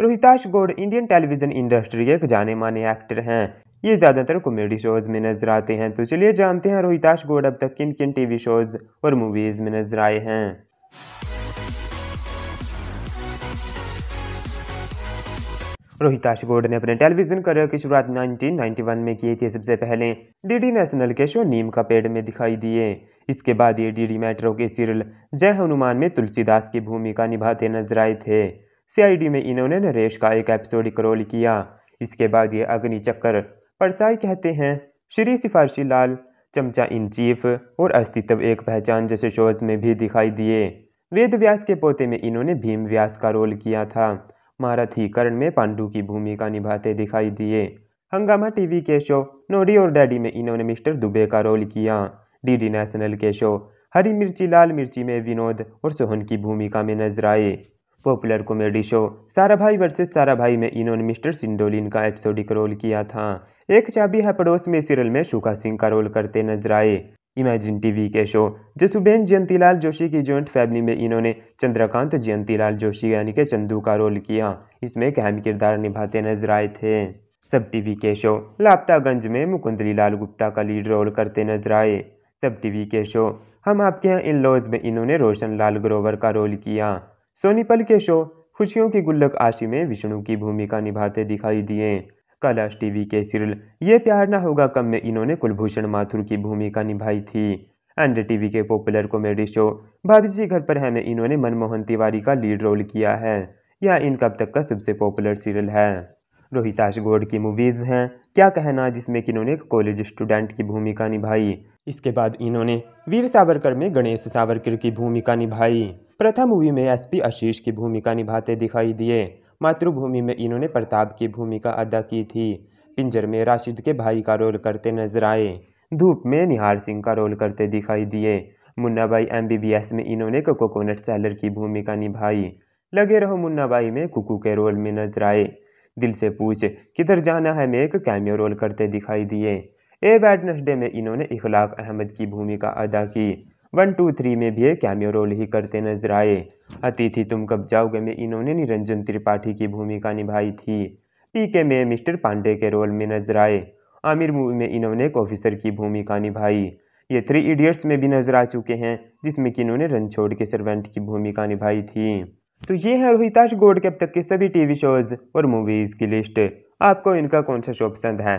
Rohitash Gaur Indian television industry के एक जाने माने एक्टर हैं ये ज़्यादातर कॉमेडी शोज में नजर आते हैं तो चलिए जानते हैं रोहिताश गौड़ अब तक किन किन टीवी शोज और मूवीज़ में नजर आए हैं रोहिताश गौड़ ने अपने टेलीविजन करियर की शुरुआत 1991 में की थी सबसे पहले डीडी नेशनल के शो नीम का पेड़ में दिखाई दिए इसके बाद ये डीडी मेट्रो के सीरियल जय हनुमान में तुलसीदास की भूमिका निभाते नजर आए थे सीआईडी में इन्होंने नरेश का एक एपिसोड रोल किया इसके बाद ये अग्नि चक्कर परसाई कहते हैं श्री सिफारशी लाल चमचा इन चीफ और अस्तित्व एक पहचान जैसे शोज में भी दिखाई दिए वेद व्यास के पोते में इन्होंने भीम व्यास का रोल किया था महारथी करण में पांडू की भूमिका निभाते दिखाई दिए हंगामा टीवी के शो नोडी और डैडी में इन्होंने मिस्टर दुबे का रोल किया डीडी नेशनल के शो हरी मिर्ची लाल मिर्ची में विनोद और सोहन की भूमिका में नजर आए पॉपुलर कॉमेडी शो सारा साराभाई वर्सेस भाई में इन्होंने मिस्टर सिंडोलिन का एपिसोडिक रोल किया था एक चाबी है पड़ोस में सीरियल में शुका सिंह का रोल करते नजर आए इमेजिन टीवी के show Jasuben Jayantilal Joshi ki joint family में इन्होंने चंद्रकांत जयंतीलाल जोशी यानी के चंदू का रोल किया इसमें अहम किरदार निभाते नजर आए थे सब टीवी के शो लापतागंज में मुकुंदरी लाल गुप्ता का लीड रोल करते नजर आए सब टीवी के शो हम आपके यहाँ इन लॉज में इन्होंने रोशन लाल ग्रोवर का रोल किया सोनीपल के शो खुशियों की गुल्लक आशी में विष्णु की भूमिका निभाते दिखाई दिए कलाश टीवी के सीरियल ये प्यार ना होगा कम में इन्होंने कुलभूषण माथुर की भूमिका निभाई थी एंड टीवी के popular comedy show Bhabhi ji घर पर है में इन्होंने मनमोहन तिवारी का लीड रोल किया है यह इनका अब तक का सबसे पॉपुलर सीरियल है रोहिताश गोड की मूवीज़ हैं क्या कहना जिसमें कि इन्होंने एक कॉलेज स्टूडेंट की भूमिका निभाई इसके बाद इन्होंने वीर सावरकर में गणेश सावरकर की भूमिका निभाई प्रथम मूवी में एसपी आशीष की भूमिका निभाते दिखाई दिए मातृभूमि में इन्होंने प्रताप की भूमिका अदा की थी पिंजर में राशिद के भाई का रोल करते नजर आए धूप में निहार सिंह का रोल करते दिखाई दिए मुन्नाबाई एस में इन्होंने कोकोनट सेलर की भूमिका निभाई लगे रहो मुन्नाबाई में कुकू के रोल में नजर आए दिल से पूछ किधर जाना है में एक कैमियो रोल करते दिखाई दिए ए वेडनेसडे में इन्होंने इखलाक अहमद की भूमिका अदा की वन टू थ्री में भी ये कैमियो रोल ही करते नजर आए अतिथि तुम कब जाओगे में इन्होंने निरंजन त्रिपाठी की भूमिका निभाई थी पी के में मिस्टर पांडे के रोल में नजर आए आमिर मूवी में इन्होंने एक ऑफिसर की भूमिका निभाई ये थ्री इडियट्स में भी नजर आ चुके हैं जिसमें कि इन्होंने छोड़ के सर्वेंट की भूमिका निभाई थी तो ये है रोहिताश गोड के अब तक के सभी टीवी शोज और मूवीज़ की लिस्ट आपको इनका कौन सा शो पसंद है